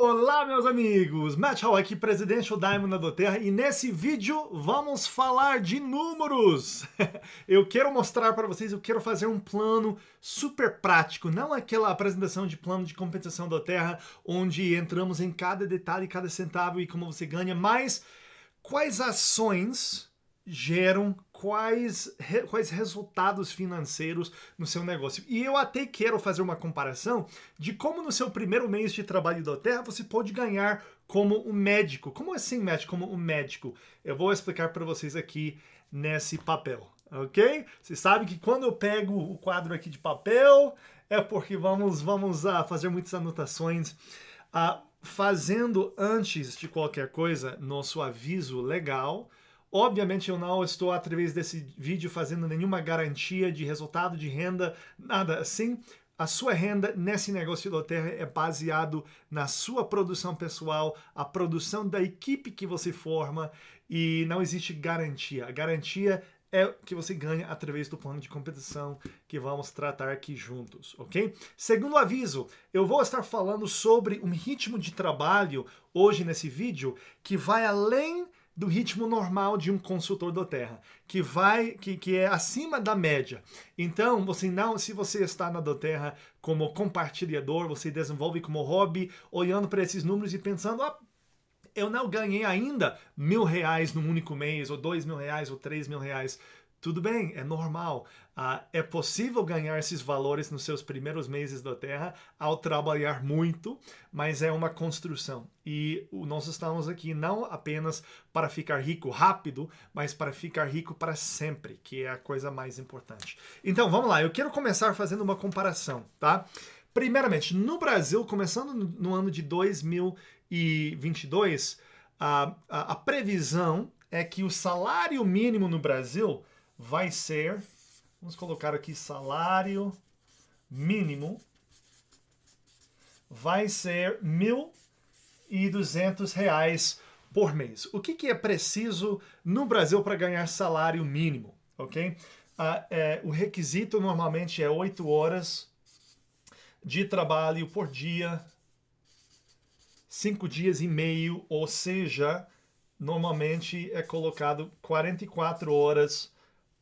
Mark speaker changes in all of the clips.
Speaker 1: Olá, meus amigos! Matt Hall aqui, presidente do da do Terra, e nesse vídeo vamos falar de números! eu quero mostrar para vocês, eu quero fazer um plano super prático, não aquela apresentação de plano de compensação do Terra, onde entramos em cada detalhe, cada centavo e como você ganha, mas quais ações geram quais, re, quais resultados financeiros no seu negócio. E eu até quero fazer uma comparação de como no seu primeiro mês de trabalho da Terra você pode ganhar como um médico. Como assim médico? Como um médico? Eu vou explicar para vocês aqui nesse papel, ok? Você sabe que quando eu pego o quadro aqui de papel é porque vamos vamos uh, fazer muitas anotações. Uh, fazendo antes de qualquer coisa nosso aviso legal Obviamente eu não estou através desse vídeo fazendo nenhuma garantia de resultado de renda, nada assim. A sua renda nesse negócio de loteria é baseado na sua produção pessoal, a produção da equipe que você forma e não existe garantia. A garantia é o que você ganha através do plano de competição que vamos tratar aqui juntos, ok? Segundo aviso, eu vou estar falando sobre um ritmo de trabalho hoje nesse vídeo que vai além do ritmo normal de um consultor da Terra, que vai que, que é acima da média. Então, você não, se você está na do Terra como compartilhador, você desenvolve como hobby, olhando para esses números e pensando, ah, eu não ganhei ainda mil reais num único mês, ou dois mil reais, ou três mil reais tudo bem, é normal. Ah, é possível ganhar esses valores nos seus primeiros meses da Terra ao trabalhar muito, mas é uma construção. E nós estamos aqui não apenas para ficar rico rápido, mas para ficar rico para sempre, que é a coisa mais importante. Então vamos lá, eu quero começar fazendo uma comparação, tá? Primeiramente, no Brasil, começando no ano de 2022, a, ah, a, a previsão é que o salário mínimo no Brasil vai ser, vamos colocar aqui salário mínimo, vai ser R$ 1.200 por mês. O que, que é preciso no Brasil para ganhar salário mínimo, ok? Ah, é, o requisito normalmente é 8 horas de trabalho por dia, 5 dias e meio, ou seja, normalmente é colocado 44 horas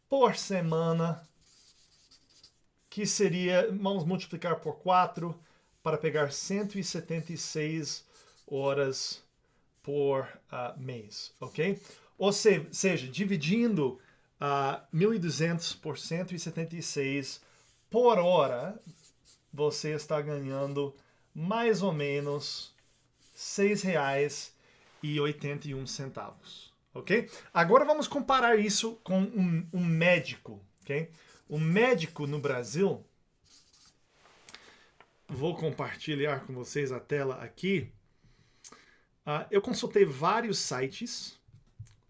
Speaker 1: por semana, que seria, vamos multiplicar por 4 para pegar 176 horas por uh, mês, ok? Ou se, seja, dividindo uh, ah, 1.200 por 176 por hora, você está ganhando mais ou menos R$ 6,81 ok? Agora vamos comparar isso com um, um médico, ok? O médico no Brasil, vou compartilhar com vocês a tela aqui. Uh, eu consultei vários sites,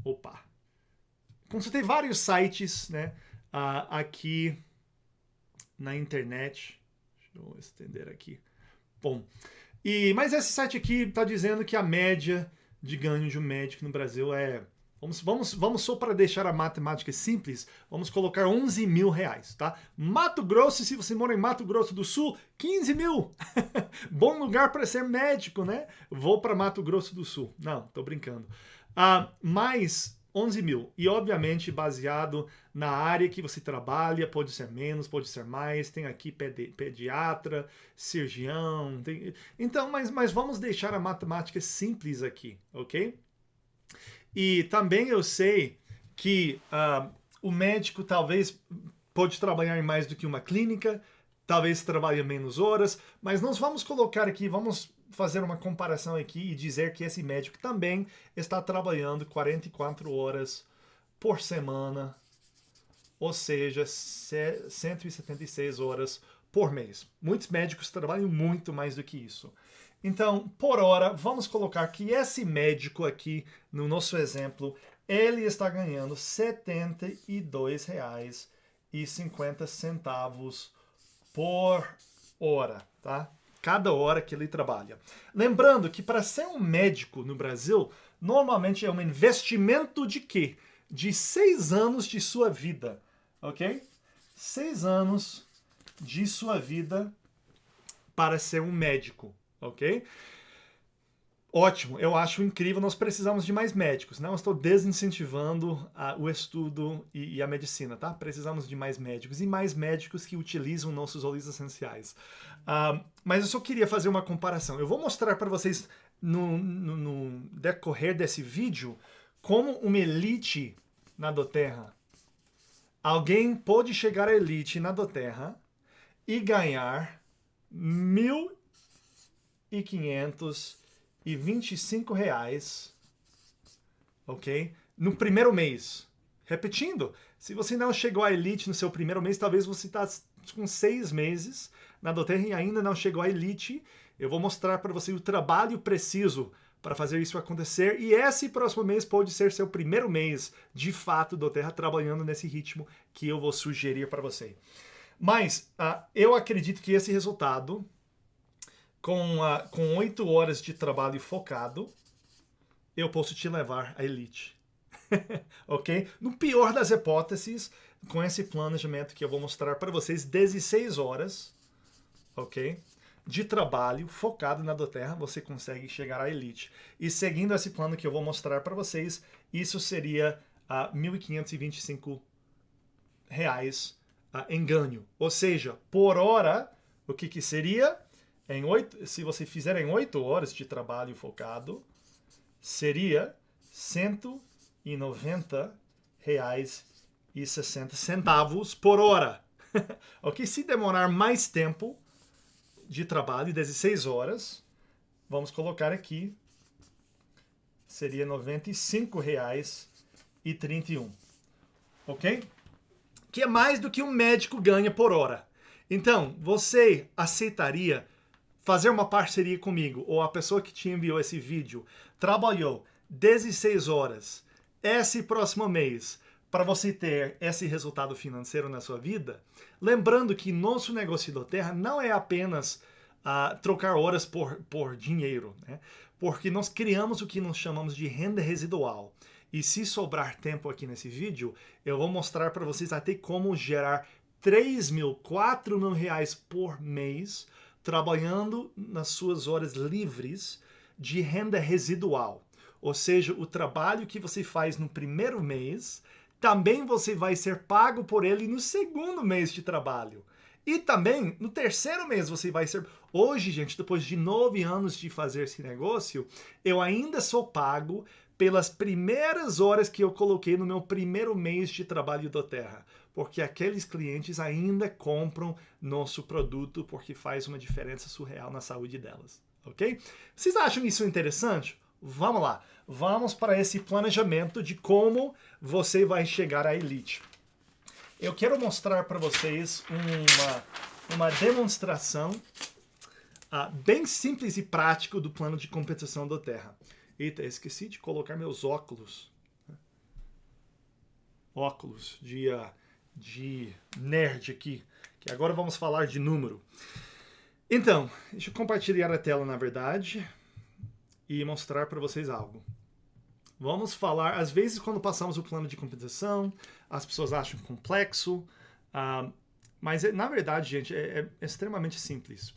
Speaker 1: opa, consultei vários sites, né, uh, aqui na internet. Deixa eu estender aqui. Bom, e mas esse site aqui está dizendo que a média de ganho de um médico no Brasil é. Vamos, vamos, vamos só para deixar a matemática simples, vamos colocar 11 mil reais, tá? Mato Grosso, se você mora em Mato Grosso do Sul, 15 mil! Bom lugar para ser médico, né? Vou para Mato Grosso do Sul. Não, tô brincando. Ah, mas 11 mil. E, obviamente, baseado na área que você trabalha, pode ser menos, pode ser mais. Tem aqui pediatra, cirurgião. Tem... Então, mas, mas vamos deixar a matemática simples aqui, ok? E também eu sei que uh, o médico talvez pode trabalhar em mais do que uma clínica, talvez trabalhe menos horas, mas nós vamos colocar aqui, vamos fazer uma comparação aqui e dizer que esse médico também está trabalhando 44 horas por semana, ou seja, 176 horas por mês. Muitos médicos trabalham muito mais do que isso. Então, por hora, vamos colocar que esse médico aqui, no nosso exemplo, ele está ganhando R$ 72,50 por hora, tá? cada hora que ele trabalha. Lembrando que para ser um médico no Brasil, normalmente é um investimento de quê? De seis anos de sua vida, ok? Seis anos de sua vida para ser um médico, ok? Ótimo, eu acho incrível. Nós precisamos de mais médicos. Não né? estou desincentivando a, o estudo e, e, a medicina, tá? Precisamos de mais médicos e mais médicos que utilizam nossos óleos essenciais. Uh, mas eu só queria fazer uma comparação. Eu vou mostrar para vocês no, no, no, decorrer desse vídeo como uma elite na Doterra. Alguém pode chegar à elite na Doterra e ganhar 1.500 e 25 reais, ok? No primeiro mês. Repetindo, se você não chegou à elite no seu primeiro mês, talvez você está com seis meses na Doterra e ainda não chegou à elite. Eu vou mostrar para você o trabalho preciso para fazer isso acontecer. E esse próximo mês pode ser seu primeiro mês, de fato, Doterra, trabalhando nesse ritmo que eu vou sugerir para você. Mas uh, eu acredito que esse resultado com, a, com 8 horas de trabalho focado, eu posso te levar à elite. ok? No pior das hipóteses, com esse planejamento que eu vou mostrar para vocês, 16 horas, ok? De trabalho focado na Doterra, você consegue chegar à elite. E seguindo esse plano que eu vou mostrar para vocês, isso seria a uh, 1.525 reais uh, em ganho. Ou seja, por hora, o que, que seria? em 8, se você fizer em 8 horas de trabalho focado, seria 190 reais e 60 centavos por hora. ok? Se demorar mais tempo de trabalho, 16 horas, vamos colocar aqui, seria R$ 95,31. Ok? Que é mais do que um médico ganha por hora. Então, você aceitaria fazer uma parceria comigo ou a pessoa que te enviou esse vídeo trabalhou 16 horas esse próximo mês para você ter esse resultado financeiro na sua vida, lembrando que nosso negócio da Terra não é apenas uh, trocar horas por, por dinheiro, né? porque nós criamos o que nós chamamos de renda residual. E se sobrar tempo aqui nesse vídeo, eu vou mostrar para vocês até como gerar 3 mil, 4 mil reais por mês trabalhando nas suas horas livres de renda residual. Ou seja, o trabalho que você faz no primeiro mês, também você vai ser pago por ele no segundo mês de trabalho. E também no terceiro mês você vai ser. Hoje, gente, depois de nove anos de fazer esse negócio, eu ainda sou pago pelas primeiras horas que eu coloquei no meu primeiro mês de trabalho do Terra porque aqueles clientes ainda compram nosso produto porque faz uma diferença surreal na saúde delas, ok? Vocês acham isso interessante? Vamos lá, vamos para esse planejamento de como você vai chegar à elite. Eu quero mostrar para vocês uma, uma demonstração uh, bem simples e prática do plano de compensação do Terra. Eita, esqueci de colocar meus óculos. Óculos de uh, de nerd aqui, que agora vamos falar de número. Então, deixa eu compartilhar a tela, na verdade, e mostrar para vocês algo. Vamos falar, às vezes, quando passamos o plano de compensação, as pessoas acham complexo, ah, mas na verdade, gente, é, é extremamente simples.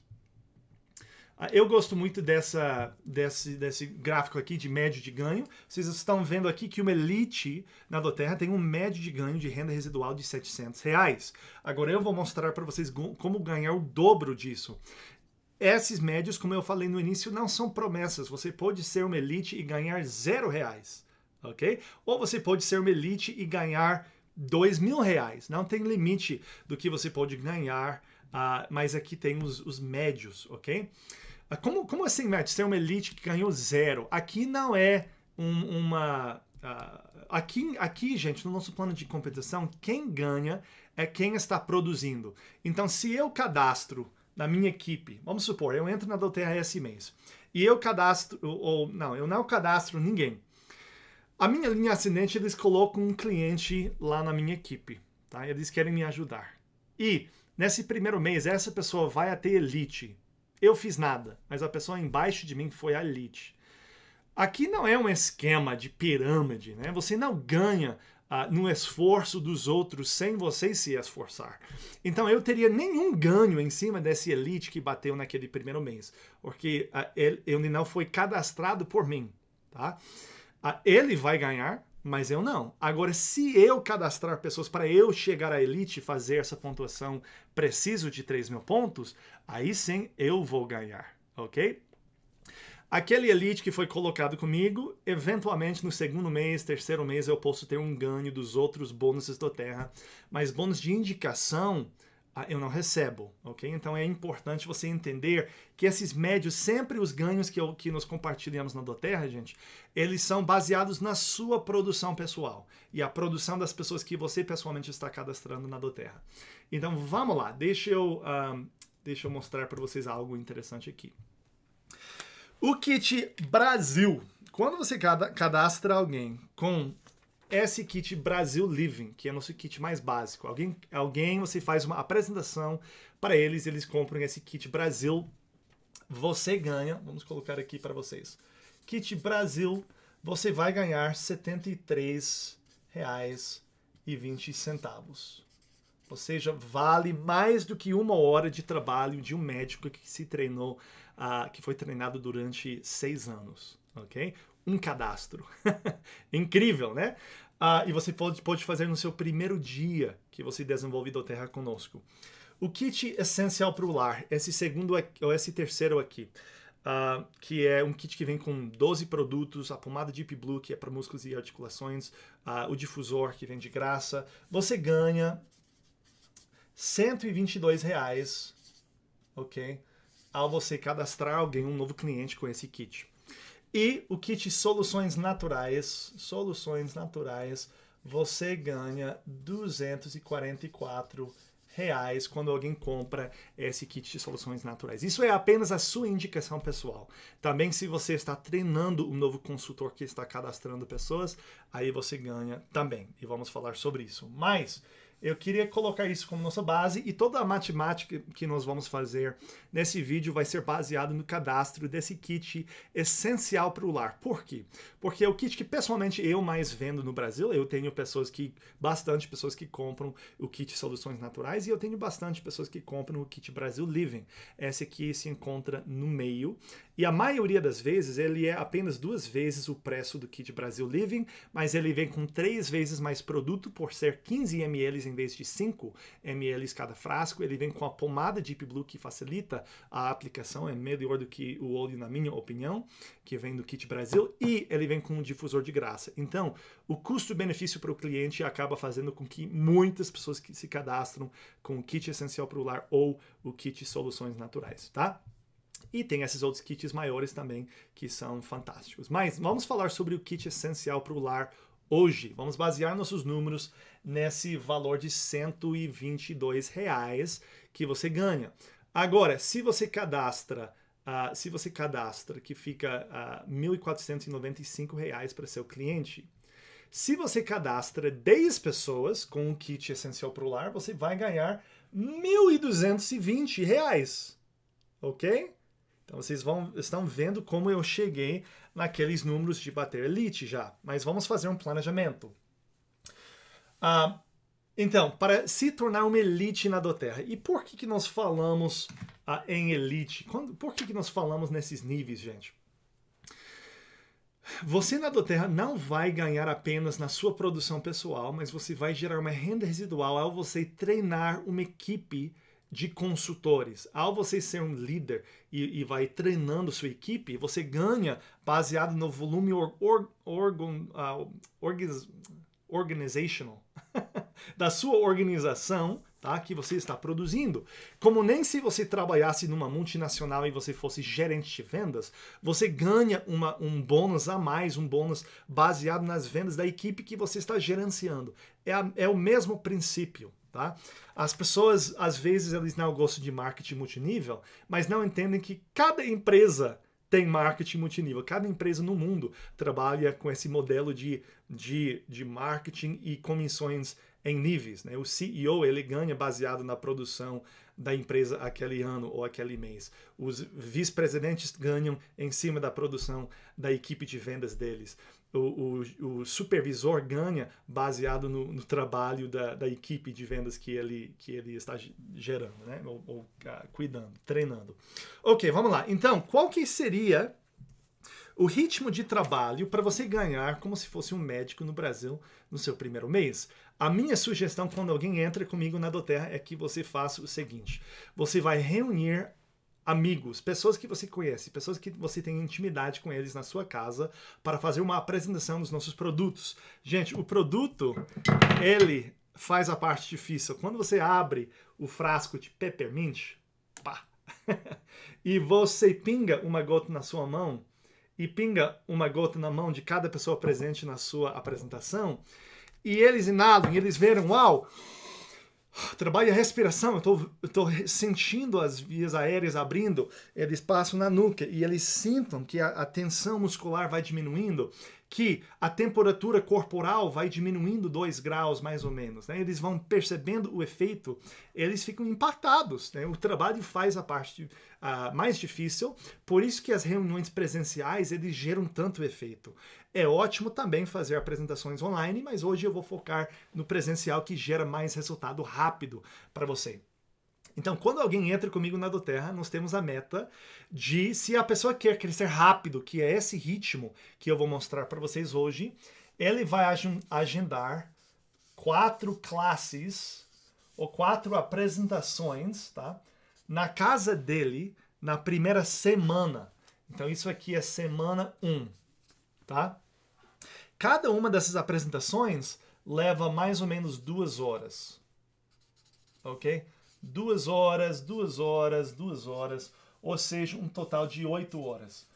Speaker 1: Ah, eu gosto muito dessa, desse, desse gráfico aqui de médio de ganho. Vocês estão vendo aqui que uma elite na Doterra tem um médio de ganho de renda residual de 700 reais. Agora eu vou mostrar para vocês como ganhar o dobro disso. Esses médios, como eu falei no início, não são promessas. Você pode ser uma elite e ganhar zero reais, ok? Ou você pode ser uma elite e ganhar dois mil reais. Não tem limite do que você pode ganhar, uh, mas aqui tem os, os médios, ok? Como, como assim, Matt? Você é uma elite que ganhou zero. Aqui não é um, uma. Uh, aqui, aqui, gente, no nosso plano de competição, quem ganha é quem está produzindo. Então, se eu cadastro na minha equipe, vamos supor, eu entro na Doterra esse mês, e eu cadastro, ou, não, eu não cadastro ninguém. A minha linha ascendente, eles colocam um cliente lá na minha equipe, tá? Eles querem me ajudar. E nesse primeiro mês, essa pessoa vai até Elite eu fiz nada, mas a pessoa embaixo de mim foi a elite. Aqui não é um esquema de pirâmide, né? Você não ganha ah, no esforço dos outros sem você se esforçar. Então eu teria nenhum ganho em cima desse elite que bateu naquele primeiro mês, porque ah, ele, ele, não foi cadastrado por mim, tá? Ah, ele vai ganhar mas eu não. Agora, se eu cadastrar pessoas para eu chegar à elite e fazer essa pontuação, preciso de 3 mil pontos, aí sim eu vou ganhar, ok? Aquele elite que foi colocado comigo, eventualmente no segundo mês, terceiro mês, eu posso ter um ganho dos outros bônus do Terra, mas bônus de indicação ah, eu não recebo, ok? Então é importante você entender que esses médios, sempre os ganhos que, eu, que nós compartilhamos na Doterra, gente, eles são baseados na sua produção pessoal e a produção das pessoas que você pessoalmente está cadastrando na Doterra. Então vamos lá, deixa eu, um, deixa eu mostrar para vocês algo interessante aqui. O Kit Brasil. Quando você cadastra alguém com esse kit Brasil Living, que é nosso kit mais básico. Alguém, alguém você faz uma apresentação para eles, eles compram esse kit Brasil. Você ganha, vamos colocar aqui para vocês. Kit Brasil, você vai ganhar R$ 73,20. Ou seja, vale mais do que uma hora de trabalho de um médico que se treinou, uh, que foi treinado durante seis anos, ok? um cadastro. Incrível, né? Ah, e você pode, pode fazer no seu primeiro dia que você desenvolve do Terra conosco. O kit essencial para o lar, esse segundo ou esse terceiro aqui, ah, que é um kit que vem com 12 produtos, a pomada Deep Blue, que é para músculos e articulações, ah, o difusor, que vem de graça. Você ganha 122 reais, ok? Ao você cadastrar alguém, um novo cliente com esse kit. E o kit Soluções Naturais, Soluções Naturais, você ganha 244 reais quando alguém compra esse kit de soluções naturais. Isso é apenas a sua indicação pessoal. Também se você está treinando um novo consultor que está cadastrando pessoas, aí você ganha também. E vamos falar sobre isso. Mas eu queria colocar isso como nossa base e toda a matemática que nós vamos fazer nesse vídeo vai ser baseado no cadastro desse kit essencial para o lar. Por quê? Porque é o kit que pessoalmente eu mais vendo no Brasil. Eu tenho pessoas que bastante pessoas que compram o kit Soluções Naturais e eu tenho bastante pessoas que compram o kit Brasil Living. Essa aqui se encontra no meio. E a maioria das vezes ele é apenas duas vezes o preço do kit Brasil Living, mas ele vem com três vezes mais produto por ser 15 ml em vez de 5 ml cada frasco. Ele vem com a pomada Deep Blue que facilita a aplicação, é melhor do que o óleo na minha opinião, que vem do kit Brasil e ele vem com um difusor de graça. Então, o custo-benefício para o cliente acaba fazendo com que muitas pessoas que se cadastram com o kit essencial para o lar ou o kit soluções naturais, tá? E tem esses outros kits maiores também que são fantásticos. Mas vamos falar sobre o kit essencial para o lar hoje. Vamos basear nossos números nesse valor de 122 reais que você ganha. Agora, se você cadastra, uh, se você cadastra que fica uh, ah, 1.495 reais para seu cliente, se você cadastra 10 pessoas com o kit essencial para o lar, você vai ganhar R$ reais, ok? Então vocês vão, estão vendo como eu cheguei naqueles números de bater elite já. Mas vamos fazer um planejamento. Ah, então, para se tornar uma elite na Doterra, e por que, que nós falamos ah, em elite? Quando, por que, que nós falamos nesses níveis, gente? Você na Doterra não vai ganhar apenas na sua produção pessoal, mas você vai gerar uma renda residual ao você treinar uma equipe de consultores. Ao você ser um líder e, e vai treinando sua equipe, você ganha baseado no volume or, or, uh, organizational da sua organização tá, que você está produzindo. Como nem se você trabalhasse numa multinacional e você fosse gerente de vendas, você ganha uma, um bônus a mais, um bônus baseado nas vendas da equipe que você está gerenciando. É, a, é o mesmo princípio. Tá? As pessoas, às vezes, eles não gostam de marketing multinível, mas não entendem que cada empresa tem marketing multinível. Cada empresa no mundo trabalha com esse modelo de, de, de marketing e comissões em níveis. Né? O CEO ele ganha baseado na produção da empresa aquele ano ou aquele mês. Os vice-presidentes ganham em cima da produção da equipe de vendas deles o, o, supervisor ganha baseado no, no trabalho da, da, equipe de vendas que ele, que ele está gerando, né? Ou, ou uh, cuidando, treinando. Ok, vamos lá. Então, qual que seria o ritmo de trabalho para você ganhar como se fosse um médico no Brasil no seu primeiro mês? A minha sugestão quando alguém entra comigo na Doterra é que você faça o seguinte: você vai reunir amigos, pessoas que você conhece, pessoas que você tem intimidade com eles na sua casa para fazer uma apresentação dos nossos produtos. Gente, o produto ele faz a parte difícil. Quando você abre o frasco de peppermint, pá, e você pinga uma gota na sua mão e pinga uma gota na mão de cada pessoa presente na sua apresentação, e eles inalam, e eles veram, uau, Trabalho a respiração, eu estou sentindo as vias aéreas abrindo, eles passam na nuca e eles sintam que a, a tensão muscular vai diminuindo que a temperatura corporal vai diminuindo 2 graus mais ou menos, né? Eles vão percebendo o efeito, eles ficam impactados, né? O trabalho faz a parte uh, mais difícil, por isso que as reuniões presenciais eles geram tanto efeito. É ótimo também fazer apresentações online, mas hoje eu vou focar no presencial que gera mais resultado rápido para você. Então, quando alguém entra comigo na Doterra, nós temos a meta de se a pessoa quer crescer rápido, que é esse ritmo que eu vou mostrar para vocês hoje, ele vai agendar quatro classes ou quatro apresentações, tá? Na casa dele na primeira semana. Então isso aqui é semana 1, um, tá? Cada uma dessas apresentações leva mais ou menos duas horas, ok? duas horas, duas horas, duas horas, ou seja, um total de oito horas.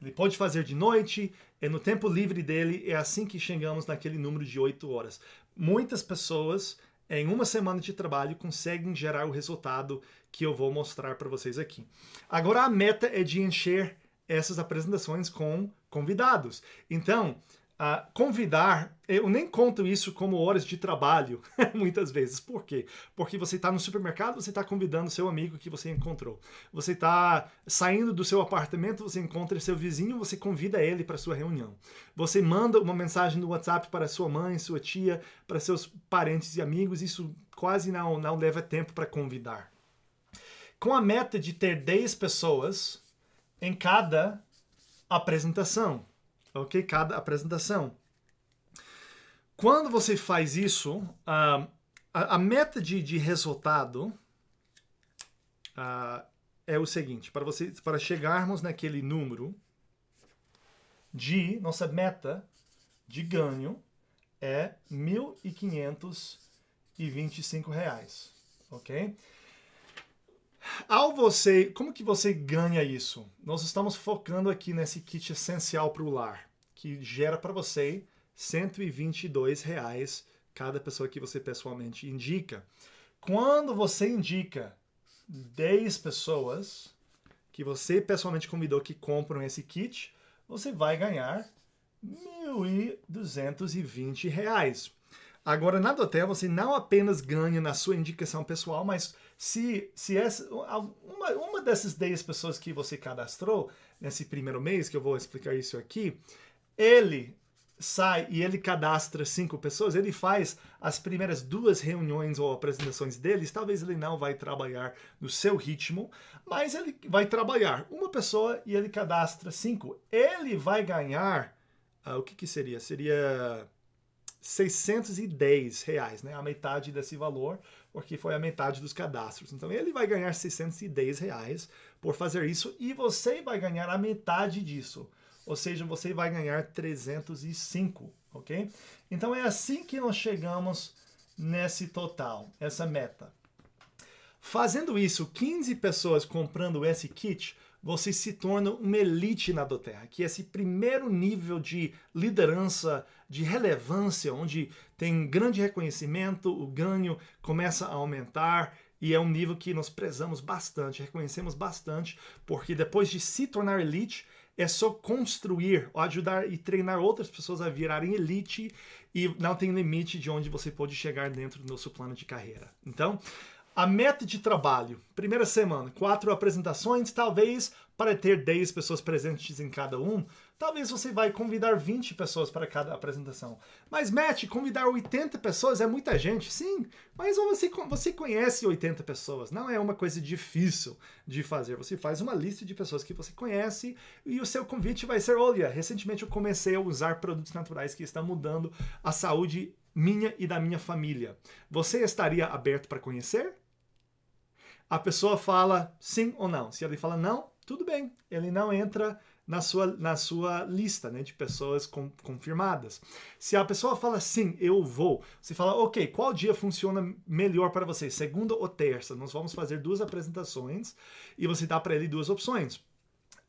Speaker 1: Ele pode fazer de noite, é no tempo livre dele, é assim que chegamos naquele número de oito horas. Muitas pessoas, em uma semana de trabalho, conseguem gerar o resultado que eu vou mostrar para vocês aqui. Agora, a meta é de encher essas apresentações com convidados. Então, convidar, eu nem conto isso como horas de trabalho, muitas vezes. Por quê? Porque você está no supermercado, você está convidando seu amigo que você encontrou. Você está saindo do seu apartamento, você encontra seu vizinho, você convida ele para sua reunião. Você manda uma mensagem no WhatsApp para sua mãe, sua tia, para seus parentes e amigos. Isso quase não, não leva tempo para convidar. Com a meta de ter 10 pessoas em cada apresentação ok? Cada apresentação. Quando você faz isso, a, ah, a, a meta de, de resultado ah, é o seguinte: para você, para chegarmos naquele número de nossa meta de ganho é R$ 1.525, ok? Ao você, como que você ganha isso? Nós estamos focando aqui nesse kit essencial para o lar, que gera para você 122 reais cada pessoa que você pessoalmente indica. Quando você indica 10 pessoas que você pessoalmente convidou que compram esse kit, você vai ganhar R$ 1.220. Agora, na Dotel, você não apenas ganha na sua indicação pessoal, mas se, se essa, uma, uma dessas 10 pessoas que você cadastrou nesse primeiro mês, que eu vou explicar isso aqui, ele sai e ele cadastra cinco pessoas, ele faz as primeiras duas reuniões ou apresentações deles, talvez ele não vai trabalhar no seu ritmo, mas ele vai trabalhar uma pessoa e ele cadastra cinco. Ele vai ganhar, ah, o que, que seria? Seria 610 reais, né? A metade desse valor porque foi a metade dos cadastros. Então ele vai ganhar 610 reais por fazer isso e você vai ganhar a metade disso. Ou seja, você vai ganhar 305, ok? Então é assim que nós chegamos nesse total, essa meta. Fazendo isso, 15 pessoas comprando esse kit, você se torna uma elite na Doterra, que é esse primeiro nível de liderança, de relevância, onde tem grande reconhecimento, o ganho começa a aumentar e é um nível que nós prezamos bastante, reconhecemos bastante, porque depois de se tornar elite, é só construir, ou ajudar e treinar outras pessoas a virarem elite e não tem limite de onde você pode chegar dentro do nosso plano de carreira. Então, a meta de trabalho, primeira semana, quatro apresentações, talvez para ter 10 pessoas presentes em cada um, Talvez você vai convidar 20 pessoas para cada apresentação. Mas, Matt, convidar 80 pessoas é muita gente? Sim, mas você, você conhece 80 pessoas. Não é uma coisa difícil de fazer. Você faz uma lista de pessoas que você conhece e o seu convite vai ser: olha, recentemente eu comecei a usar produtos naturais que estão mudando a saúde minha e da minha família. Você estaria aberto para conhecer? A pessoa fala sim ou não. Se ele fala não, tudo bem. Ele não entra na sua, na sua lista né, de pessoas com, confirmadas. Se a pessoa fala sim, eu vou, você fala, ok, qual dia funciona melhor para você? Segunda ou terça? Nós vamos fazer duas apresentações e você dá para ele duas opções.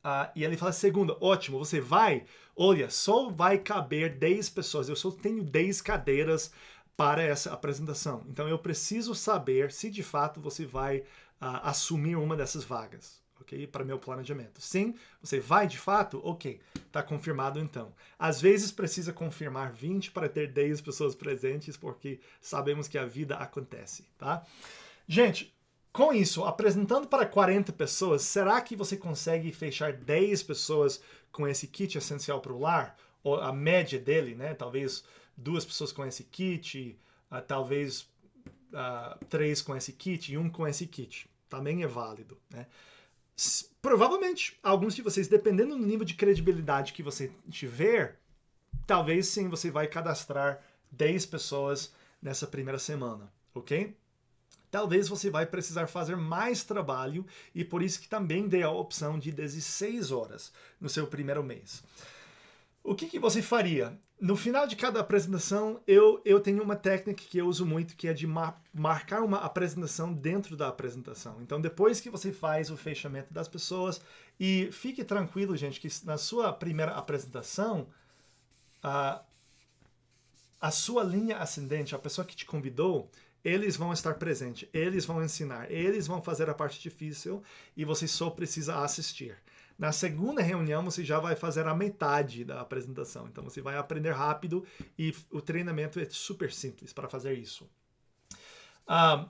Speaker 1: Uh, e ele fala, segunda, ótimo, você vai, olha, só vai caber 10 pessoas, eu só tenho 10 cadeiras para essa apresentação. Então eu preciso saber se de fato você vai uh, assumir uma dessas vagas ok? Para meu planejamento. Sim, você vai de fato? Ok, está confirmado então. Às vezes precisa confirmar 20 para ter 10 pessoas presentes, porque sabemos que a vida acontece, tá? Gente, com isso, apresentando para 40 pessoas, será que você consegue fechar 10 pessoas com esse kit essencial para o lar? Ou a média dele, né? Talvez duas pessoas com esse kit, uh, talvez uh, três com esse kit e um com esse kit. Também é válido, né? Provavelmente, alguns de vocês, dependendo do nível de credibilidade que você tiver, talvez sim você vai cadastrar 10 pessoas nessa primeira semana, ok? Talvez você vai precisar fazer mais trabalho e por isso que também dê a opção de 16 horas no seu primeiro mês. O que, que você faria? No final de cada apresentação, eu, eu tenho uma técnica que eu uso muito, que é de mar marcar uma apresentação dentro da apresentação. Então, depois que você faz o fechamento das pessoas, e fique tranquilo, gente, que na sua primeira apresentação, a, a sua linha ascendente, a pessoa que te convidou, eles vão estar presentes, eles vão ensinar, eles vão fazer a parte difícil e você só precisa assistir. Na segunda reunião, você já vai fazer a metade da apresentação. Então, você vai aprender rápido e o treinamento é super simples para fazer isso. Ah,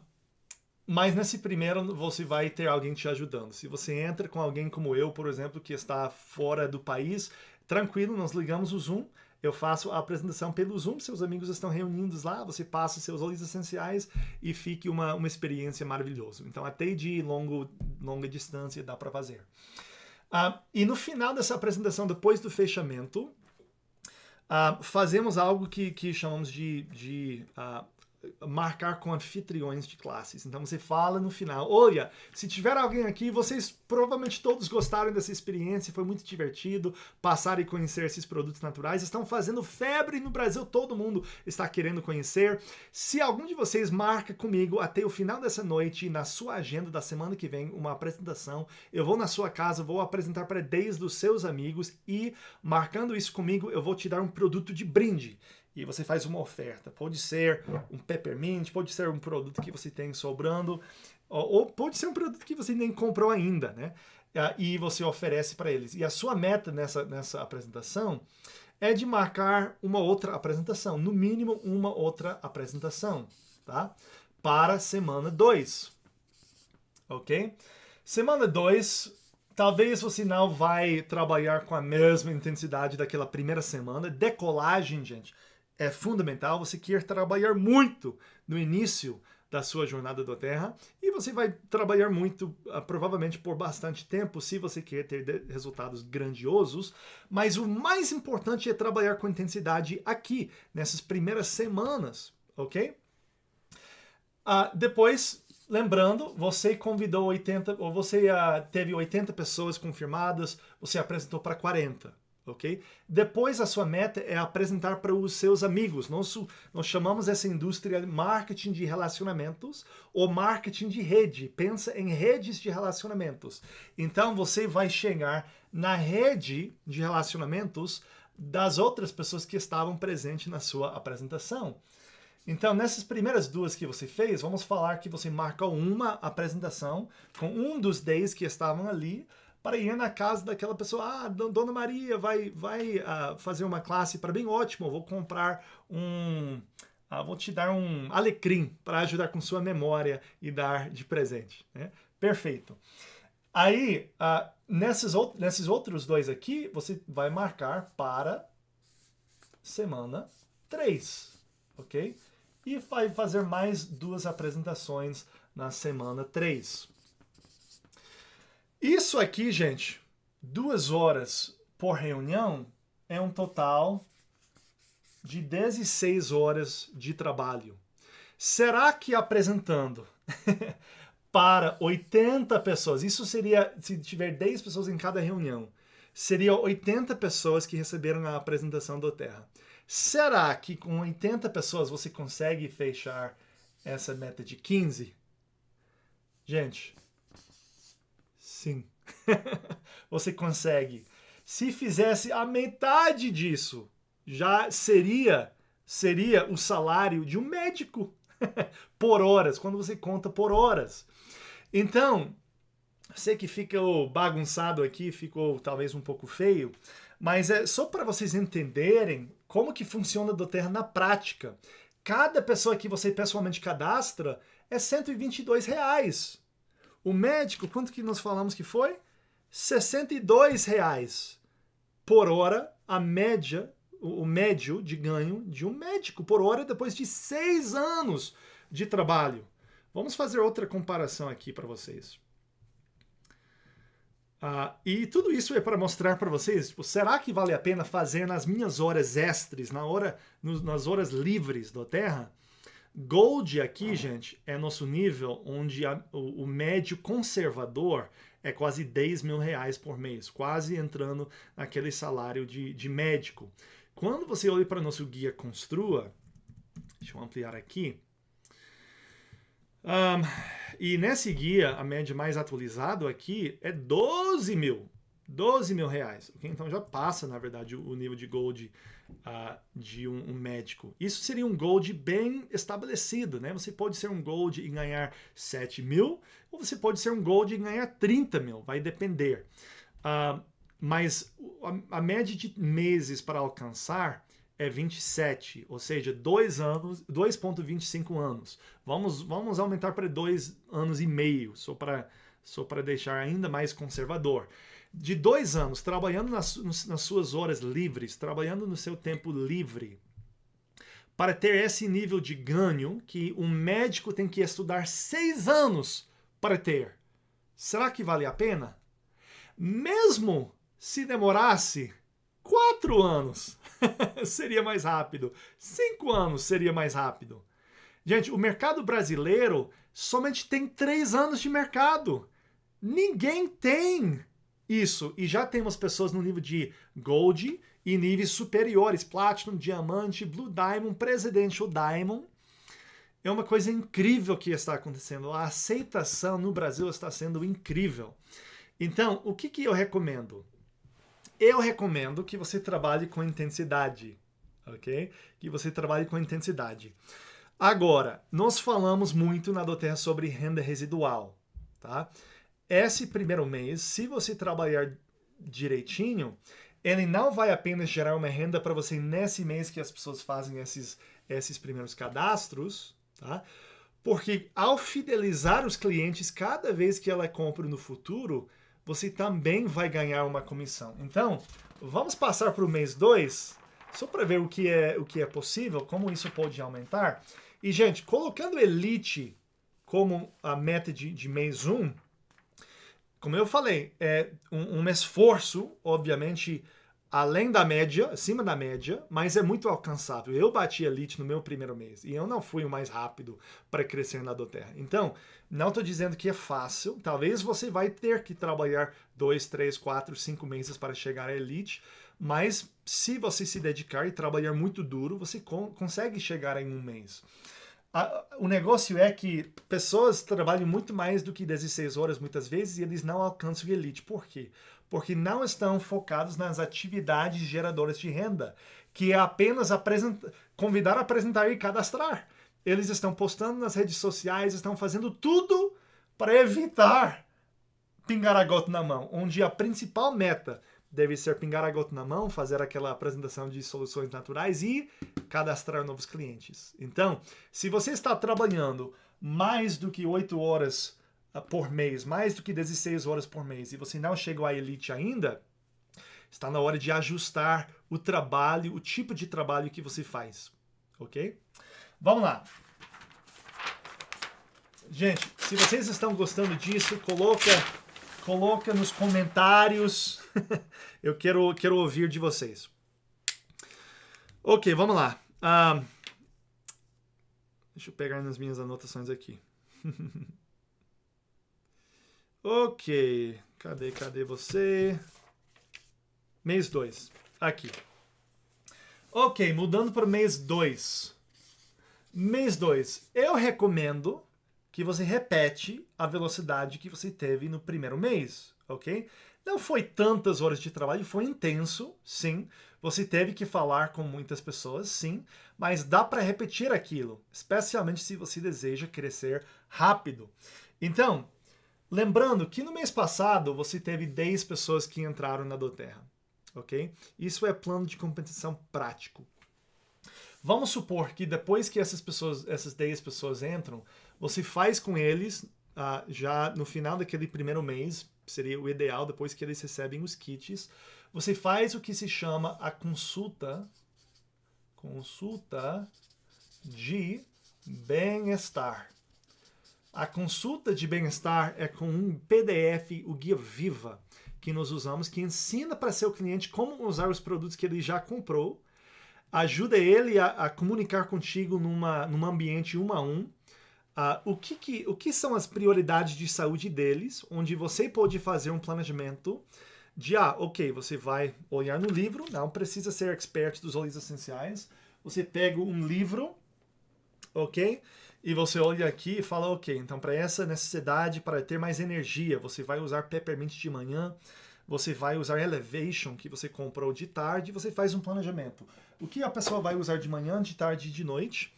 Speaker 1: mas nesse primeiro, você vai ter alguém te ajudando. Se você entra com alguém como eu, por exemplo, que está fora do país, tranquilo, nós ligamos o Zoom. Eu faço a apresentação pelo Zoom, seus amigos estão reunidos lá, você passa seus olhos essenciais e fique uma, uma experiência maravilhosa. Então, até de longo, longa distância dá para fazer. Ah, e no final dessa apresentação, depois do fechamento, ah, fazemos algo que, que chamamos de, de ah, marcar com anfitriões de classes. Então você fala no final: olha, se tiver alguém aqui, vocês provavelmente todos gostaram dessa experiência, foi muito divertido passar e conhecer esses produtos naturais. Estão fazendo febre no Brasil, todo mundo está querendo conhecer. Se algum de vocês marca comigo até o final dessa noite, na sua agenda da semana que vem, uma apresentação, eu vou na sua casa, vou apresentar para 10 dos seus amigos e marcando isso comigo, eu vou te dar um produto de brinde e você faz uma oferta. Pode ser um peppermint, pode ser um produto que você tem sobrando, ou, pode ser um produto que você nem comprou ainda, né? Ah, e você oferece para eles. E a sua meta nessa, nessa apresentação é de marcar uma outra apresentação, no mínimo uma outra apresentação, tá? Para semana 2. Ok? Semana 2, talvez você não vai trabalhar com a mesma intensidade daquela primeira semana. Decolagem, gente é fundamental. Você quer trabalhar muito no início da sua jornada da Terra e você vai trabalhar muito, ah, provavelmente por bastante tempo, se você quer ter resultados grandiosos. Mas o mais importante é trabalhar com intensidade aqui, nessas primeiras semanas, ok? Uh, depois, lembrando, você convidou 80, ou você uh, teve 80 pessoas confirmadas, você apresentou para 40 ok? Depois a sua meta é apresentar para os seus amigos. Nós, nós chamamos essa indústria de marketing de relacionamentos ou marketing de rede. Pensa em redes de relacionamentos. Então você vai chegar na rede de relacionamentos das outras pessoas que estavam presentes na sua apresentação. Então, nessas primeiras duas que você fez, vamos falar que você marca uma apresentação com um dos 10 que estavam ali para ir na casa daquela pessoa. Ah, Dona Maria vai, vai uh, fazer uma classe para bem ótimo, vou comprar um. Uh, vou te dar um alecrim para ajudar com sua memória e dar de presente. Né? Perfeito. Aí, uh, ah, nesses, out nesses outros dois aqui, você vai marcar para semana 3, ok? E vai fazer mais duas apresentações na semana 3. Isso aqui, gente, duas horas por reunião é um total de 16 horas de trabalho. Será que apresentando para 80 pessoas, isso seria se tiver 10 pessoas em cada reunião, seria 80 pessoas que receberam a apresentação do Terra. Será que com 80 pessoas você consegue fechar essa meta de 15? Gente, Sim. você consegue. Se fizesse a metade disso, já seria seria o salário de um médico por horas, quando você conta por horas. Então, sei que ficou bagunçado aqui, ficou talvez um pouco feio, mas é só para vocês entenderem como que funciona do doTERRA na prática. Cada pessoa que você pessoalmente cadastra é 122 reais. O médico, quanto que nós falamos que foi? 62 reais por hora, a média, o médio de ganho de um médico por hora depois de seis anos de trabalho. Vamos fazer outra comparação aqui para vocês. Ah, e tudo isso é para mostrar para vocês, tipo, será que vale a pena fazer nas minhas horas extras, na hora, no, nas horas livres do Terra? Gold aqui, gente, é nosso nível onde a, o, o, médio conservador é quase 10 mil reais por mês, quase entrando naquele salário de, de médico. Quando você olha para nosso guia Construa, deixa eu ampliar aqui, um, e nesse guia, a média mais atualizada aqui é 12 mil, 12 mil reais. Okay? Então já passa, na verdade, o, o nível de Gold uh, de um, um, médico. Isso seria um gold bem estabelecido, né? Você pode ser um gold e ganhar 7 mil, ou você pode ser um gold e ganhar 30 mil, vai depender. Uh, mas a, a média de meses para alcançar é 27, ou seja, 2 anos, 2.25 anos. Vamos, vamos aumentar para 2 anos e meio, só para só para deixar ainda mais conservador de dois anos trabalhando nas, nas suas horas livres, trabalhando no seu tempo livre, para ter esse nível de ganho que um médico tem que estudar seis anos para ter. Será que vale a pena? Mesmo se demorasse quatro anos, seria mais rápido. Cinco anos seria mais rápido. Gente, o mercado brasileiro somente tem três anos de mercado. Ninguém tem isso, e já temos pessoas no nível de Gold e níveis superiores, Platinum, Diamante, Blue Diamond, Presidential Diamond. É uma coisa incrível que está acontecendo. A aceitação no Brasil está sendo incrível. Então, o que, que eu recomendo? Eu recomendo que você trabalhe com intensidade, ok? Que você trabalhe com intensidade. Agora, nós falamos muito na Doterra sobre renda residual, tá? esse primeiro mês, se você trabalhar direitinho, ele não vai apenas gerar uma renda para você nesse mês que as pessoas fazem esses, esses primeiros cadastros, tá? Porque ao fidelizar os clientes, cada vez que ela compra no futuro, você também vai ganhar uma comissão. Então, vamos passar para o mês 2, só para ver o que, é, o que é possível, como isso pode aumentar. E, gente, colocando Elite como a meta de, de mês 1, um, como eu falei, é um, um esforço, obviamente, além da média, acima da média, mas é muito alcançável. Eu bati elite no meu primeiro mês e eu não fui o mais rápido para crescer na Doterra. Então, não estou dizendo que é fácil. Talvez você vai ter que trabalhar dois, três, quatro, cinco meses para chegar à elite, mas se você se dedicar e trabalhar muito duro, você con consegue chegar em um mês a, o negócio é que pessoas trabalham muito mais do que 16 horas muitas vezes e eles não alcançam o elite. Por quê? Porque não estão focados nas atividades geradoras de renda, que é apenas apresenta, convidar, apresentar e cadastrar. Eles estão postando nas redes sociais, estão fazendo tudo para evitar pingar a gota na mão, onde a principal meta deve ser pingar a gota na mão, fazer aquela apresentação de soluções naturais e cadastrar novos clientes. Então, se você está trabalhando mais do que 8 horas ah, por mês, mais do que 16 horas por mês, e você não chegou à elite ainda, está na hora de ajustar o trabalho, o tipo de trabalho que você faz, ok? Vamos lá. Gente, se vocês estão gostando disso, coloca Coloca nos comentários. Eu quero, quero ouvir de vocês. Ok, vamos lá. Um, ah, deixa eu pegar nas minhas anotações aqui. ok. Cadê, cadê você? Mês 2. Aqui. Ok, mudando para mês 2. Mês 2. Eu recomendo que você repete a velocidade que você teve no primeiro mês, ok? Não foi tantas horas de trabalho, foi intenso, sim. Você teve que falar com muitas pessoas, sim, mas dá para repetir aquilo, especialmente se você deseja crescer rápido. Então, lembrando que no mês passado você teve 10 pessoas que entraram na Doterra, ok? Isso é plano de compensação prático. Vamos supor que depois que essas pessoas, essas 10 pessoas entram, você faz com eles ah, já no final daquele primeiro mês, seria o ideal depois que eles recebem os kits. Você faz o que se chama a consulta, consulta de bem-estar. A consulta de bem-estar é com um PDF, o guia Viva, que nós usamos, que ensina para seu cliente como usar os produtos que ele já comprou, ajuda ele a, a comunicar contigo numa, num ambiente um a um, ah, o, que, que, o que são as prioridades de saúde deles, onde você pode fazer um planejamento de, ah, ok, você vai olhar no livro, não precisa ser expert dos óleos essenciais, você pega um livro, ok, e você olha aqui e fala, ok, então para essa necessidade, para ter mais energia, você vai usar peppermint de manhã, você vai usar Elevation, que você comprou de tarde, você faz um planejamento. O que a pessoa vai usar de manhã, de tarde e de noite,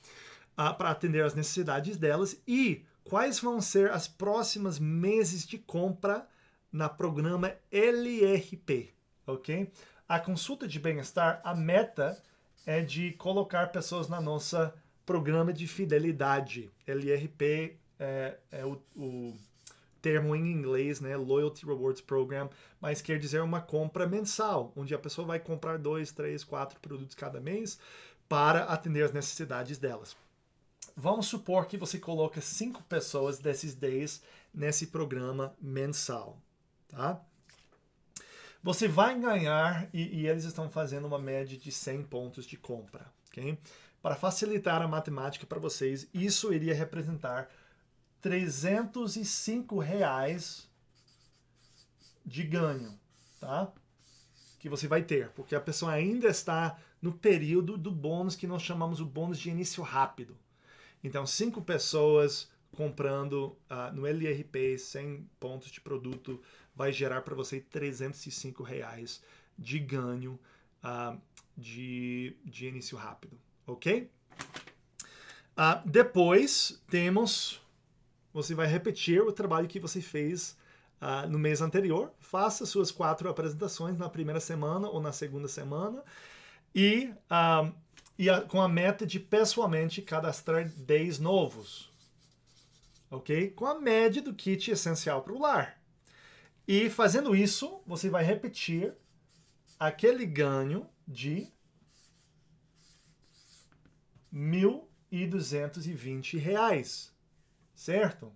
Speaker 1: para atender às necessidades delas e quais vão ser as próximas meses de compra na programa LRP, ok? A consulta de bem-estar, a meta é de colocar pessoas na nossa programa de fidelidade. LRP é, é o, o termo em inglês, né? Loyalty Rewards Program, mas quer dizer uma compra mensal, onde a pessoa vai comprar dois, três, quatro produtos cada mês para atender as necessidades delas vamos supor que você coloca cinco pessoas desses 10 nesse programa mensal, tá? Você vai ganhar, e, e eles estão fazendo uma média de 100 pontos de compra, ok? Para facilitar a matemática para vocês, isso iria representar 305 reais de ganho, tá? Que você vai ter, porque a pessoa ainda está no período do bônus que nós chamamos o bônus de início rápido. Então, cinco pessoas comprando uh, no LRP 100 pontos de produto vai gerar para você 305 reais de ganho uh, de, de início rápido, ok? Uh, depois temos, você vai repetir o trabalho que você fez Uh, no mês anterior, faça suas quatro apresentações na primeira semana ou na segunda semana e uh, e a, com a meta de pessoalmente cadastrar 10 novos. Ok? Com a média do kit essencial para o lar. E fazendo isso, você vai repetir aquele ganho de R$ 1.220, reais, certo?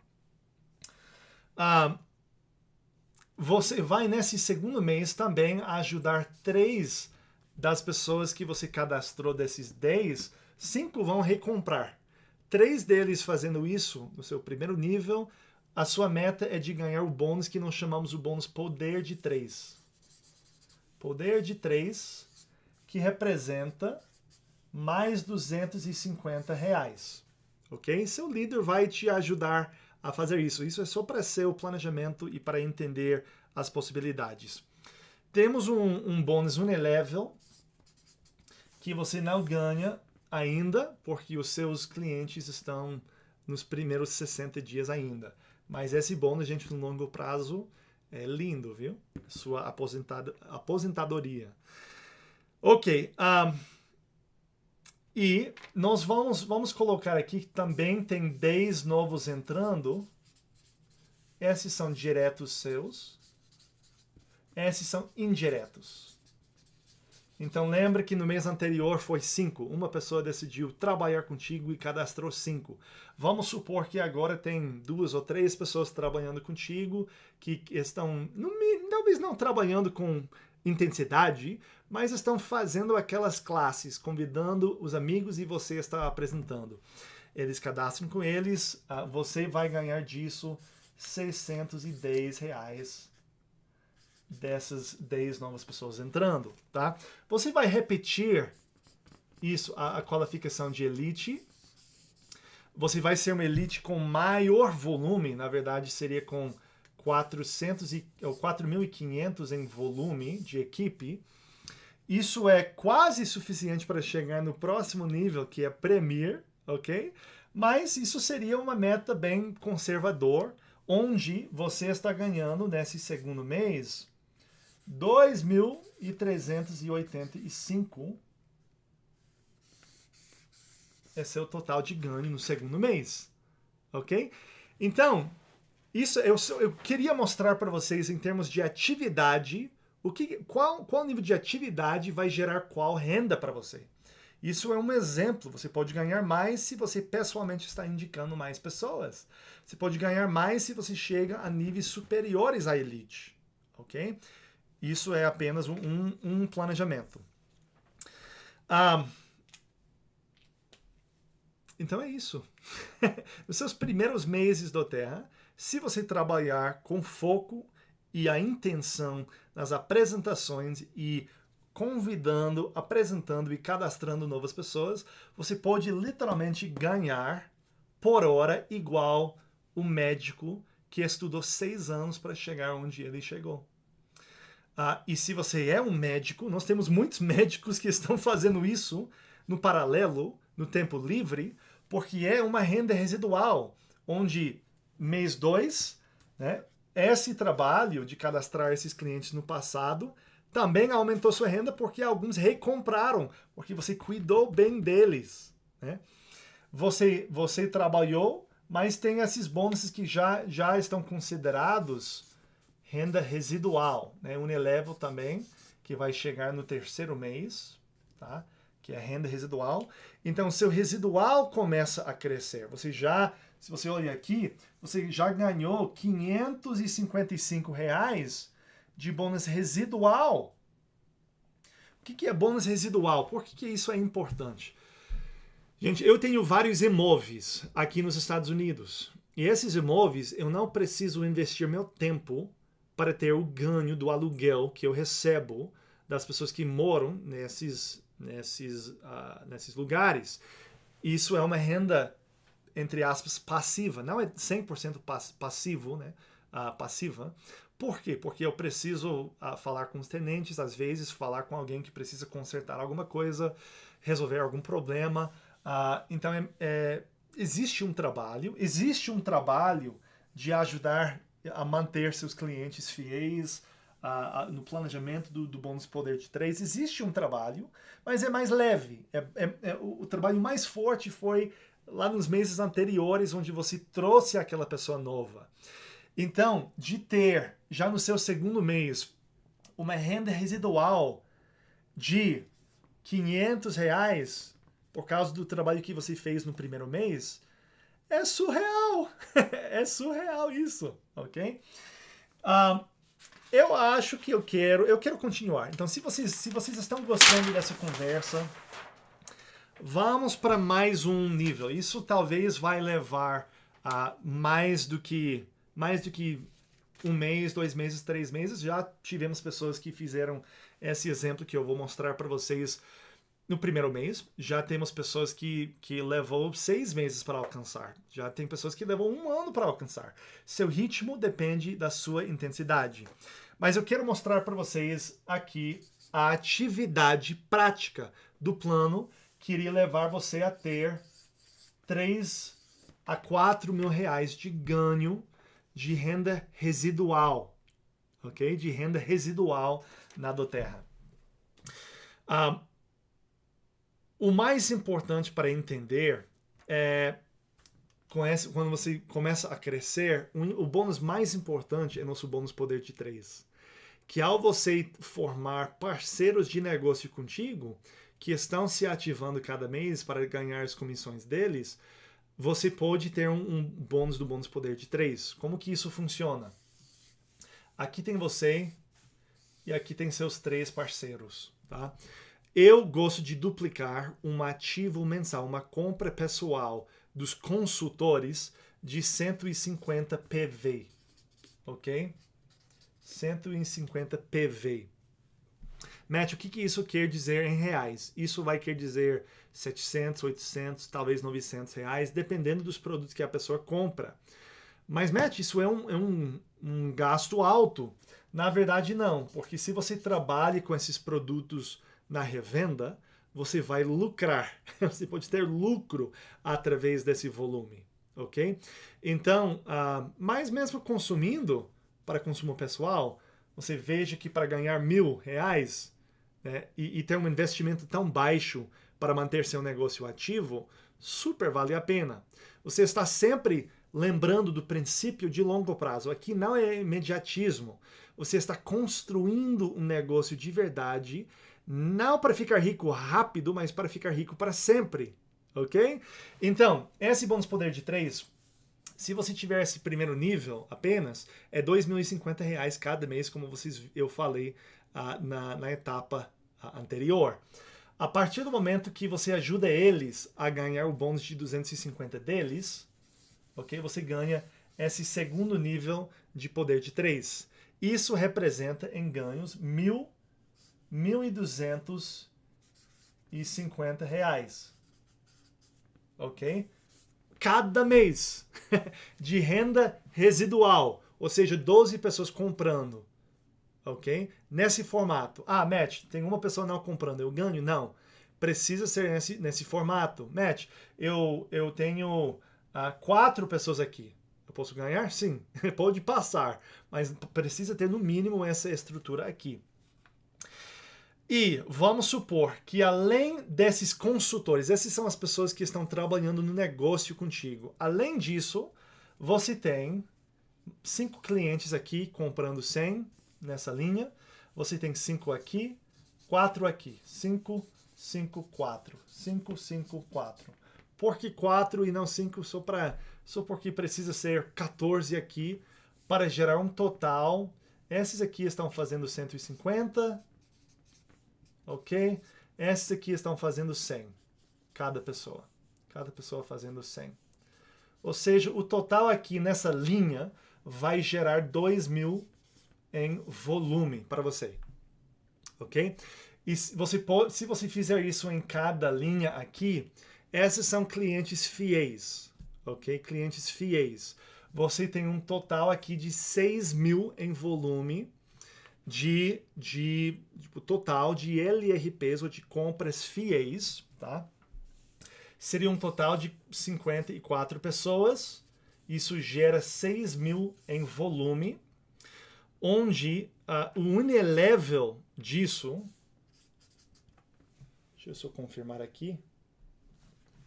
Speaker 1: Ah, você vai nesse segundo mês também ajudar três das pessoas que você cadastrou desses 10, 5 vão recomprar. Três deles fazendo isso no seu primeiro nível, a sua meta é de ganhar o bônus que nós chamamos o bônus poder de 3. Poder de 3, que representa mais 250 reais. Ok? Seu líder vai te ajudar a fazer isso. Isso é só para ser o planejamento e para entender as possibilidades. Temos um, um bônus unilevel que você não ganha ainda, porque os seus clientes estão nos primeiros 60 dias ainda. Mas esse bônus, gente, no longo prazo é lindo, viu? Sua aposentado, aposentadoria. Ok. Um, e nós vamos, vamos colocar aqui que também tem 10 novos entrando. Esses são diretos seus. Esses são indiretos. Então lembra que no mês anterior foi 5. Uma pessoa decidiu trabalhar contigo e cadastrou 5. Vamos supor que agora tem duas ou três pessoas trabalhando contigo que estão, talvez não trabalhando com intensidade, mas estão fazendo aquelas classes, convidando os amigos e você está apresentando. Eles cadastram com eles, ah, você vai ganhar disso 610 reais dessas 10 novas pessoas entrando, tá? Você vai repetir isso, a, a qualificação de elite. Você vai ser uma elite com maior volume, na verdade seria com 400 e, ou 4.500 em volume de equipe. Isso é quase suficiente para chegar no próximo nível, que é Premier, ok? Mas isso seria uma meta bem conservador, onde você está ganhando nesse segundo mês 2.385 é seu total de ganho no segundo mês, ok? Então, isso eu, eu queria mostrar para vocês em termos de atividade, o que, qual, qual nível de atividade vai gerar qual renda para você. Isso é um exemplo. Você pode ganhar mais se você pessoalmente está indicando mais pessoas. Você pode ganhar mais se você chega a níveis superiores à elite, ok? Isso é apenas um, um planejamento. Ah, então é isso. Nos seus primeiros meses do Terra, se você trabalhar com foco e a intenção nas apresentações e convidando, apresentando e cadastrando novas pessoas, você pode literalmente ganhar por hora igual o médico que estudou seis anos para chegar onde ele chegou. Ah, e se você é um médico, nós temos muitos médicos que estão fazendo isso no paralelo, no tempo livre, porque é uma renda residual, onde mês dois, né, esse trabalho de cadastrar esses clientes no passado também aumentou sua renda porque alguns recompraram, porque você cuidou bem deles. Né? Você, você trabalhou, mas tem esses bônus que já, já estão considerados renda residual, né? Unelevo também, que vai chegar no terceiro mês, tá? Que é renda residual. Então, seu residual começa a crescer. Você já, se você olhar aqui, você já ganhou 555 reais de bônus residual. O que, que é bônus residual? Por que, que isso é importante? Gente, eu tenho vários imóveis aqui nos Estados Unidos. E esses imóveis eu não preciso investir meu tempo para ter o ganho do aluguel que eu recebo das pessoas que moram nesses, nesses, uh, nesses lugares. Isso é uma renda, entre aspas, passiva. Não é 100% passivo, né? Uh, passiva. Por quê? Porque eu preciso uh, falar com os tenentes, às vezes falar com alguém que precisa consertar alguma coisa, resolver algum problema. então, é, é, existe um trabalho, existe um trabalho de ajudar a manter seus clientes fiéis no planejamento do, do bônus poder de três Existe um trabalho, mas é mais leve. É, é, é, o, o trabalho mais forte foi lá nos meses anteriores, onde você trouxe aquela pessoa nova. Então, de ter já no seu segundo mês uma renda residual de 500 reais por causa do trabalho que você fez no primeiro mês, é surreal! é surreal isso, ok? Uh, eu acho que eu quero, eu quero continuar. Então, se vocês, se vocês estão gostando dessa conversa, vamos para mais um nível. Isso talvez vai levar a uh, mais do que mais do que um mês, dois meses, três meses. Já tivemos pessoas que fizeram esse exemplo que eu vou mostrar para vocês no primeiro mês, já temos pessoas que, que levou seis meses para alcançar, já tem pessoas que levam um ano para alcançar. Seu ritmo depende da sua intensidade. Mas eu quero mostrar para vocês aqui a atividade prática do plano que iria levar você a ter 3 a 4 mil reais de ganho de renda residual, ok? De renda residual na Doterra. Um, ah, o mais importante para entender é quando você começa a crescer, o bônus mais importante é nosso bônus poder de 3. Que ao você formar parceiros de negócio contigo, que estão se ativando cada mês para ganhar as comissões deles, você pode ter um, um bônus do bônus poder de 3. Como que isso funciona? Aqui tem você e aqui tem seus três parceiros, tá? Eu gosto de duplicar um ativo mensal, uma compra pessoal dos consultores de 150 PV. Ok? 150 PV. Matt, o que, que isso quer dizer em reais? Isso vai querer dizer 700, 800, talvez 900 reais, dependendo dos produtos que a pessoa compra. Mas, Matt, isso é um, é um, um gasto alto. Na verdade, não, porque se você trabalha com esses produtos na revenda, você vai lucrar. Você pode ter lucro através desse volume, ok? Então, uh, mas mesmo consumindo para consumo pessoal, você veja que para ganhar mil reais né, e, e ter um investimento tão baixo para manter seu negócio ativo, super vale a pena. Você está sempre lembrando do princípio de longo prazo. Aqui não é imediatismo. Você está construindo um negócio de verdade não para ficar rico rápido, mas para ficar rico para sempre, ok? Então, esse bônus poder de 3, se você tiver esse primeiro nível apenas, é R$ 2.050 cada mês, como vocês eu falei ah, na, na etapa ah, anterior. A partir do momento que você ajuda eles a ganhar o bônus de 250 deles, ok? Você ganha esse segundo nível de poder de 3. Isso representa em ganhos mil 1.250 reais. Ok? Cada mês de renda residual, ou seja, 12 pessoas comprando. Ok? Nesse formato. Ah, Matt, tem uma pessoa não comprando, eu ganho? Não. Precisa ser nesse, nesse formato. Matt, eu, eu tenho ah, quatro pessoas aqui. Eu posso ganhar? Sim. Pode passar. Mas precisa ter no mínimo essa estrutura aqui. E vamos supor que além desses consultores, essas são as pessoas que estão trabalhando no negócio contigo. Além disso, você tem cinco clientes aqui comprando 100 nessa linha. Você tem cinco aqui, quatro aqui, 5, 5, 4, 5, 5, 4. Por que quatro e não cinco Só, pra, só porque precisa ser 14 aqui para gerar um total. Esses aqui estão fazendo 150, ok? Essas aqui estão fazendo 100, cada pessoa. Cada pessoa fazendo 100. Ou seja, o total aqui nessa linha vai gerar 2 mil em volume para você, ok? E se você, pode, se você fizer isso em cada linha aqui, esses são clientes fiéis, ok? Clientes fiéis. Você tem um total aqui de 6 mil em volume de, de, de tipo, total de LRPs ou de compras fiéis, tá? Seria um total de 54 pessoas. Isso gera 6 mil em volume, onde uh, o unilevel disso. Deixa eu só confirmar aqui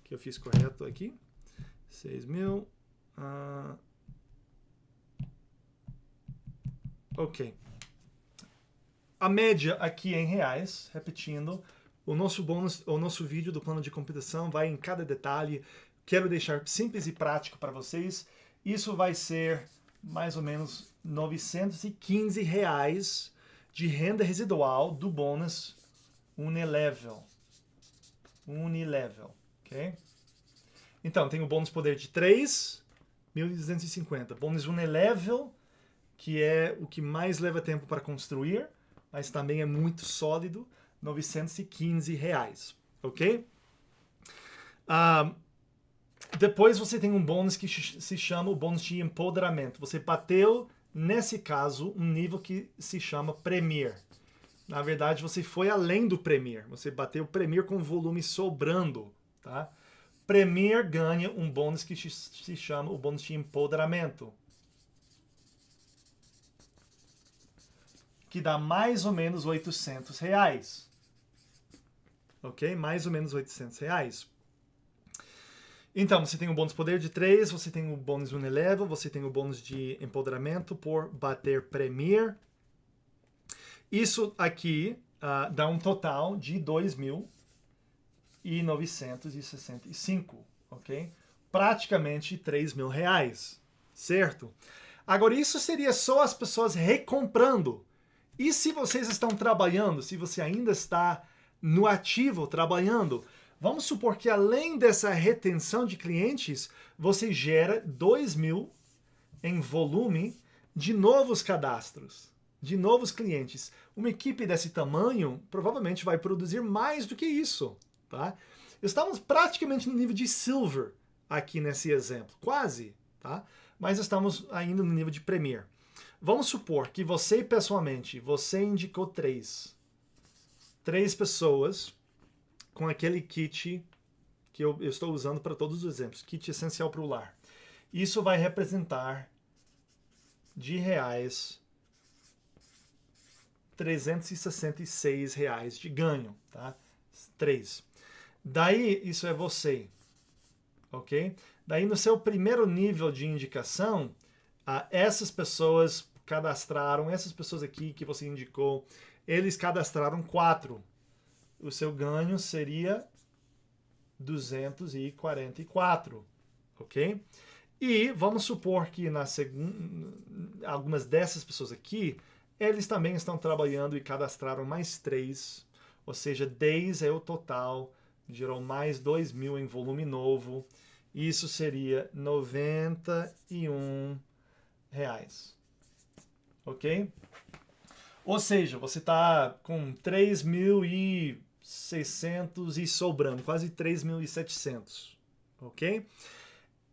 Speaker 1: que eu fiz correto aqui. 6 mil. Uh, ok. A média aqui é em reais, repetindo. O nosso bônus, o nosso vídeo do plano de computação vai em cada detalhe. Quero deixar simples e prático para vocês. Isso vai ser mais ou menos 915 reais de renda residual do bônus Unilevel. Unilevel, ok? Então, tem o bônus poder de 3, 1.250. Bônus Unilevel, que é o que mais leva tempo para construir mas também é muito sólido, 915 reais, ok? Uh, depois você tem um bônus que se chama o bônus de empoderamento. Você bateu, nesse caso, um nível que se chama Premier. Na verdade, você foi além do Premier. Você bateu o Premier com volume sobrando, tá? Premier ganha um bônus que se chama o bônus de empoderamento. que dá mais ou menos 800 reais. Ok? Mais ou menos 800 reais. Então, você tem o bônus poder de 3, você tem o bônus Unilevel, você tem o bônus de empoderamento por bater Premier. Isso aqui uh, dá um total de 2.965, ok? Praticamente 3 mil reais, certo? Agora, isso seria só as pessoas recomprando e se vocês estão trabalhando, se você ainda está no ativo trabalhando, vamos supor que além dessa retenção de clientes, você gera 2 mil em volume de novos cadastros, de novos clientes. Uma equipe desse tamanho provavelmente vai produzir mais do que isso, tá? Estamos praticamente no nível de silver aqui nesse exemplo, quase, tá? Mas estamos ainda no nível de premier. Vamos supor que você pessoalmente, você indicou três. Três pessoas com aquele kit que eu, eu estou usando para todos os exemplos, kit essencial para o lar. Isso vai representar de reais 366 reais de ganho, tá? Três. Daí isso é você, ok? Daí no seu primeiro nível de indicação, ah, essas pessoas cadastraram, essas pessoas aqui que você indicou, eles cadastraram quatro. O seu ganho seria 244, ok? E vamos supor que na algumas dessas pessoas aqui, eles também estão trabalhando e cadastraram mais três, ou seja, 10 é o total, gerou mais 2 mil em volume novo, isso seria 91 reais ok? Ou seja, você está com 3.600 e sobrando, quase 3.700, ok?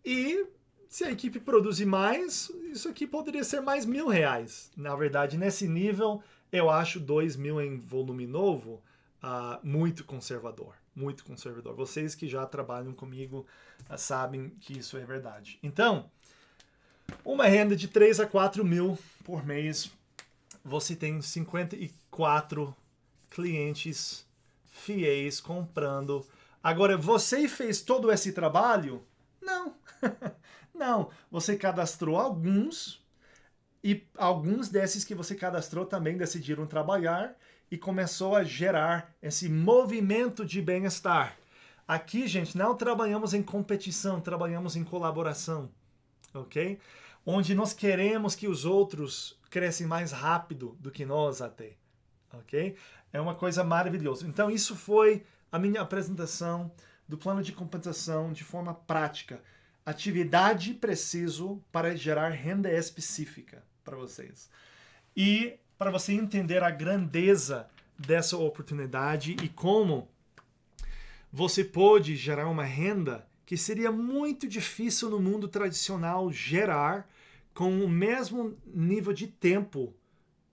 Speaker 1: E se a equipe produzir mais, isso aqui poderia ser mais mil reais. Na verdade, nesse nível, eu acho 2 mil em volume novo uh, muito conservador. Muito conservador. Vocês que já trabalham comigo uh, sabem que isso é verdade. Então, uma renda de 3 a 4 mil por mês, você tem 54 clientes fiéis comprando. Agora, você fez todo esse trabalho? Não. Não. Você cadastrou alguns e alguns desses que você cadastrou também decidiram trabalhar e começou a gerar esse movimento de bem-estar. Aqui, gente, não trabalhamos em competição, trabalhamos em colaboração ok? Onde nós queremos que os outros crescem mais rápido do que nós até, ok? É uma coisa maravilhosa. Então isso foi a minha apresentação do plano de compensação de forma prática. Atividade preciso para gerar renda específica para vocês. E para você entender a grandeza dessa oportunidade e como você pode gerar uma renda que seria muito difícil no mundo tradicional gerar com o mesmo nível de tempo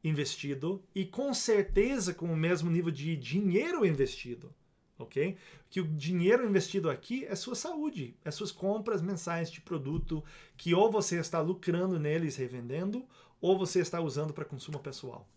Speaker 1: investido e com certeza com o mesmo nível de dinheiro investido, ok? Que o dinheiro investido aqui é sua saúde, é suas compras mensais de produto que ou você está lucrando neles revendendo ou você está usando para consumo pessoal.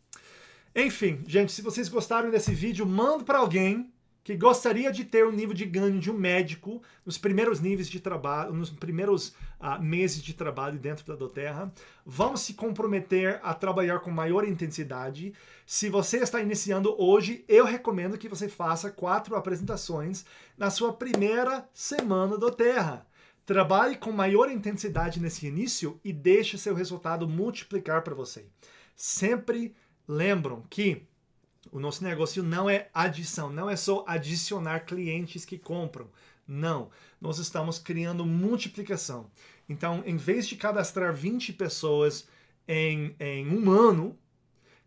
Speaker 1: Enfim, gente, se vocês gostaram desse vídeo, manda para alguém que gostaria de ter o nível de ganho de um médico nos primeiros níveis de trabalho, nos primeiros uh, meses de trabalho dentro da Doterra, vão se comprometer a trabalhar com maior intensidade. Se você está iniciando hoje, eu recomendo que você faça quatro apresentações na sua primeira semana Doterra. Trabalhe com maior intensidade nesse início e deixe seu resultado multiplicar para você. Sempre lembram que o nosso negócio não é adição, não é só adicionar clientes que compram. Não, nós estamos criando multiplicação. Então, em vez de cadastrar 20 pessoas em, em um ano,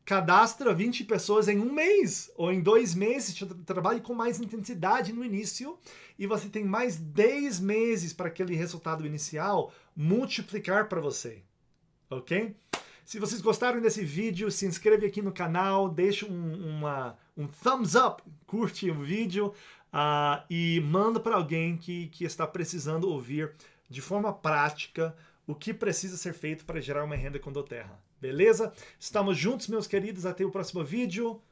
Speaker 1: cadastra 20 pessoas em um mês ou em dois meses, trabalhe com mais intensidade no início e você tem mais 10 meses para aquele resultado inicial multiplicar para você, ok? Se vocês gostaram desse vídeo, se inscreve aqui no canal, deixa um, uma, um thumbs up, curte o vídeo uh, e manda para alguém que, que está precisando ouvir de forma prática o que precisa ser feito para gerar uma renda com Doterra. Beleza? Estamos juntos, meus queridos. Até o próximo vídeo.